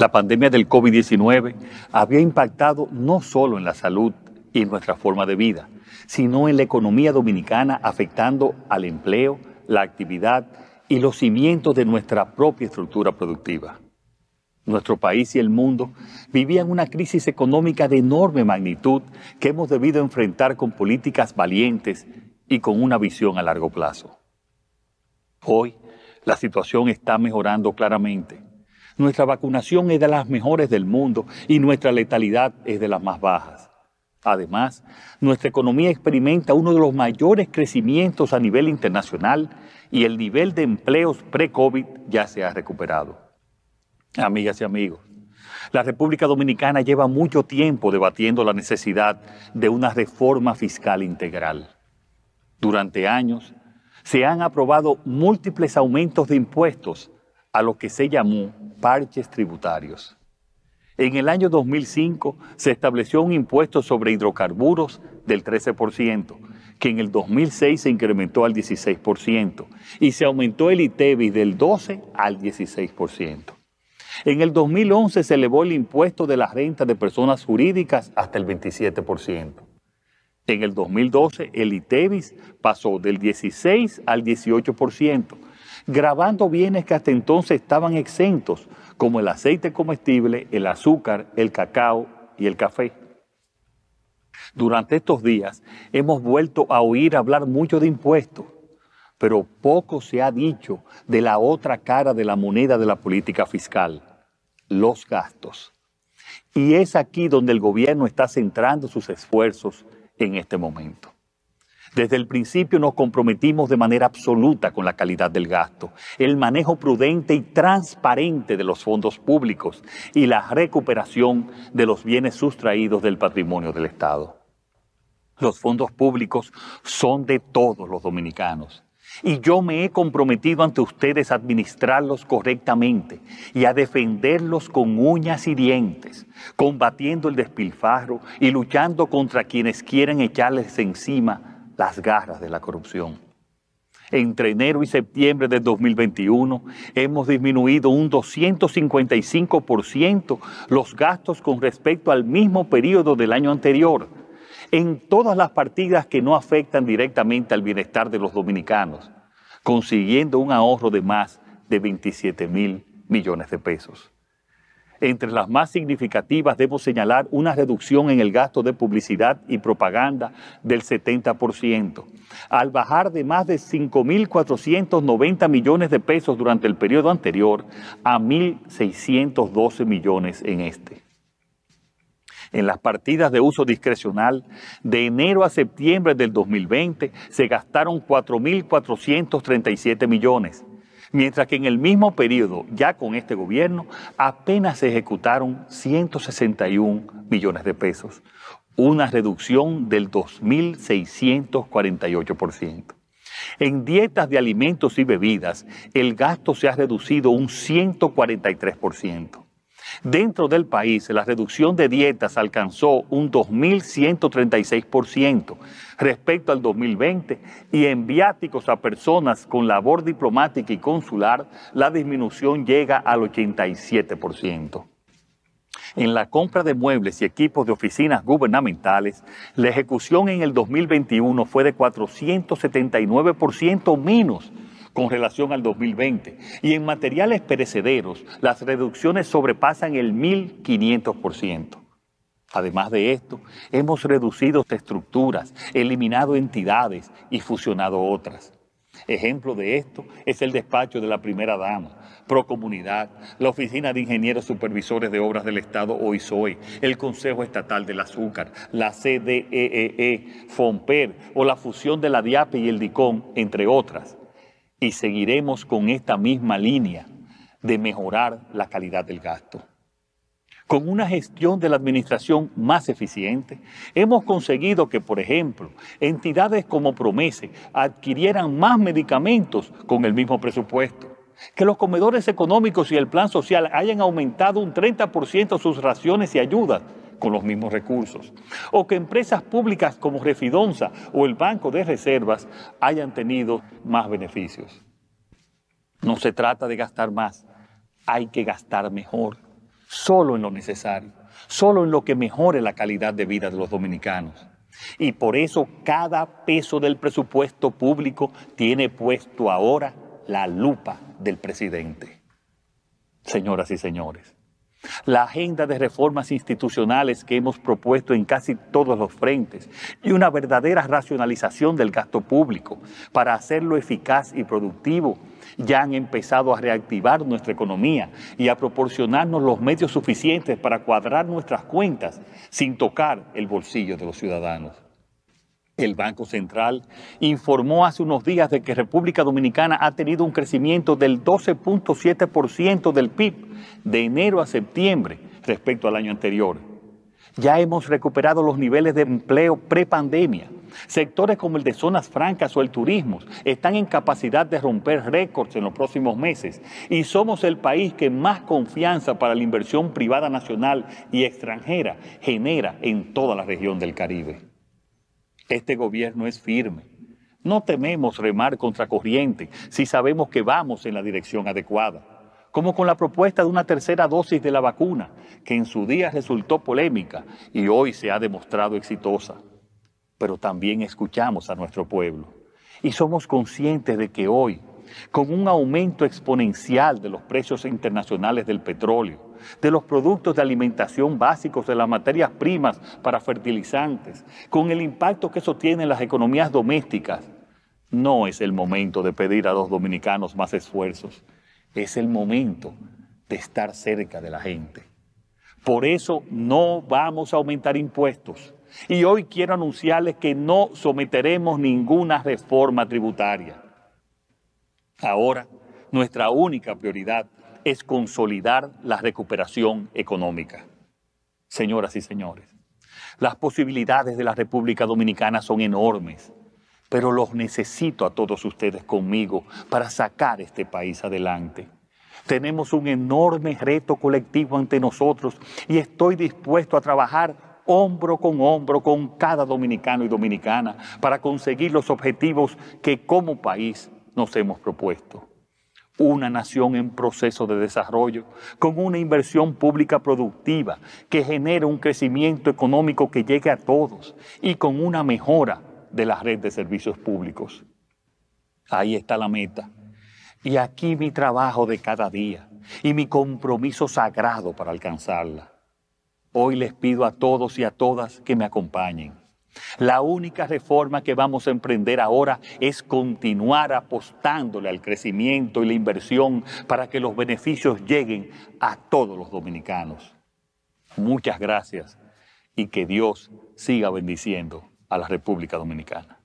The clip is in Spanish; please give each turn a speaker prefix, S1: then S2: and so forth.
S1: La pandemia del COVID-19 había impactado no solo en la salud y en nuestra forma de vida, sino en la economía dominicana, afectando al empleo, la actividad y los cimientos de nuestra propia estructura productiva. Nuestro país y el mundo vivían una crisis económica de enorme magnitud que hemos debido enfrentar con políticas valientes y con una visión a largo plazo. Hoy, la situación está mejorando claramente nuestra vacunación es de las mejores del mundo y nuestra letalidad es de las más bajas. Además, nuestra economía experimenta uno de los mayores crecimientos a nivel internacional y el nivel de empleos pre-COVID ya se ha recuperado. Amigas y amigos, la República Dominicana lleva mucho tiempo debatiendo la necesidad de una reforma fiscal integral. Durante años se han aprobado múltiples aumentos de impuestos a lo que se llamó parches tributarios. En el año 2005 se estableció un impuesto sobre hidrocarburos del 13%, que en el 2006 se incrementó al 16% y se aumentó el ITEVIS del 12 al 16%. En el 2011 se elevó el impuesto de las rentas de personas jurídicas hasta el 27%. En el 2012 el ITEVIS pasó del 16 al 18% grabando bienes que hasta entonces estaban exentos, como el aceite comestible, el azúcar, el cacao y el café. Durante estos días hemos vuelto a oír hablar mucho de impuestos, pero poco se ha dicho de la otra cara de la moneda de la política fiscal, los gastos. Y es aquí donde el gobierno está centrando sus esfuerzos en este momento. Desde el principio nos comprometimos de manera absoluta con la calidad del gasto, el manejo prudente y transparente de los fondos públicos y la recuperación de los bienes sustraídos del patrimonio del Estado. Los fondos públicos son de todos los dominicanos y yo me he comprometido ante ustedes a administrarlos correctamente y a defenderlos con uñas y dientes, combatiendo el despilfarro y luchando contra quienes quieren echarles encima las garras de la corrupción. Entre enero y septiembre de 2021 hemos disminuido un 255% los gastos con respecto al mismo periodo del año anterior en todas las partidas que no afectan directamente al bienestar de los dominicanos, consiguiendo un ahorro de más de 27 mil millones de pesos. Entre las más significativas debo señalar una reducción en el gasto de publicidad y propaganda del 70%. Al bajar de más de 5.490 millones de pesos durante el periodo anterior a 1.612 millones en este. En las partidas de uso discrecional, de enero a septiembre del 2020 se gastaron 4.437 millones mientras que en el mismo periodo, ya con este gobierno, apenas se ejecutaron 161 millones de pesos, una reducción del 2.648%. En dietas de alimentos y bebidas, el gasto se ha reducido un 143%. Dentro del país, la reducción de dietas alcanzó un 2.136% respecto al 2020 y en viáticos a personas con labor diplomática y consular, la disminución llega al 87%. En la compra de muebles y equipos de oficinas gubernamentales, la ejecución en el 2021 fue de 479% menos con relación al 2020. Y en materiales perecederos, las reducciones sobrepasan el 1.500%. Además de esto, hemos reducido estructuras, eliminado entidades y fusionado otras. Ejemplo de esto es el despacho de la primera dama, Procomunidad, la Oficina de Ingenieros Supervisores de Obras del Estado OISOE, el Consejo Estatal del Azúcar, la CDEE, e e, FOMPER o la fusión de la DIAPE y el DICOM, entre otras y seguiremos con esta misma línea de mejorar la calidad del gasto. Con una gestión de la administración más eficiente, hemos conseguido que, por ejemplo, entidades como Promese adquirieran más medicamentos con el mismo presupuesto, que los comedores económicos y el plan social hayan aumentado un 30% sus raciones y ayudas con los mismos recursos. O que empresas públicas como Refidonza o el Banco de Reservas hayan tenido más beneficios. No se trata de gastar más, hay que gastar mejor, solo en lo necesario, solo en lo que mejore la calidad de vida de los dominicanos. Y por eso cada peso del presupuesto público tiene puesto ahora la lupa del presidente. Señoras y señores, la agenda de reformas institucionales que hemos propuesto en casi todos los frentes y una verdadera racionalización del gasto público para hacerlo eficaz y productivo. Ya han empezado a reactivar nuestra economía y a proporcionarnos los medios suficientes para cuadrar nuestras cuentas sin tocar el bolsillo de los ciudadanos. El Banco Central informó hace unos días de que República Dominicana ha tenido un crecimiento del 12.7% del PIB de enero a septiembre respecto al año anterior. Ya hemos recuperado los niveles de empleo prepandemia. Sectores como el de zonas francas o el turismo están en capacidad de romper récords en los próximos meses y somos el país que más confianza para la inversión privada nacional y extranjera genera en toda la región del Caribe. Este gobierno es firme. No tememos remar contra corriente si sabemos que vamos en la dirección adecuada, como con la propuesta de una tercera dosis de la vacuna, que en su día resultó polémica y hoy se ha demostrado exitosa. Pero también escuchamos a nuestro pueblo y somos conscientes de que hoy, con un aumento exponencial de los precios internacionales del petróleo, de los productos de alimentación básicos, de las materias primas para fertilizantes, con el impacto que eso tiene en las economías domésticas. No es el momento de pedir a los dominicanos más esfuerzos, es el momento de estar cerca de la gente. Por eso no vamos a aumentar impuestos. Y hoy quiero anunciarles que no someteremos ninguna reforma tributaria. Ahora, nuestra única prioridad es consolidar la recuperación económica. Señoras y señores, las posibilidades de la República Dominicana son enormes, pero los necesito a todos ustedes conmigo para sacar este país adelante. Tenemos un enorme reto colectivo ante nosotros y estoy dispuesto a trabajar hombro con hombro con cada dominicano y dominicana para conseguir los objetivos que como país nos hemos propuesto una nación en proceso de desarrollo, con una inversión pública productiva que genere un crecimiento económico que llegue a todos y con una mejora de la red de servicios públicos. Ahí está la meta. Y aquí mi trabajo de cada día y mi compromiso sagrado para alcanzarla. Hoy les pido a todos y a todas que me acompañen la única reforma que vamos a emprender ahora es continuar apostándole al crecimiento y la inversión para que los beneficios lleguen a todos los dominicanos. Muchas gracias y que Dios siga bendiciendo a la República Dominicana.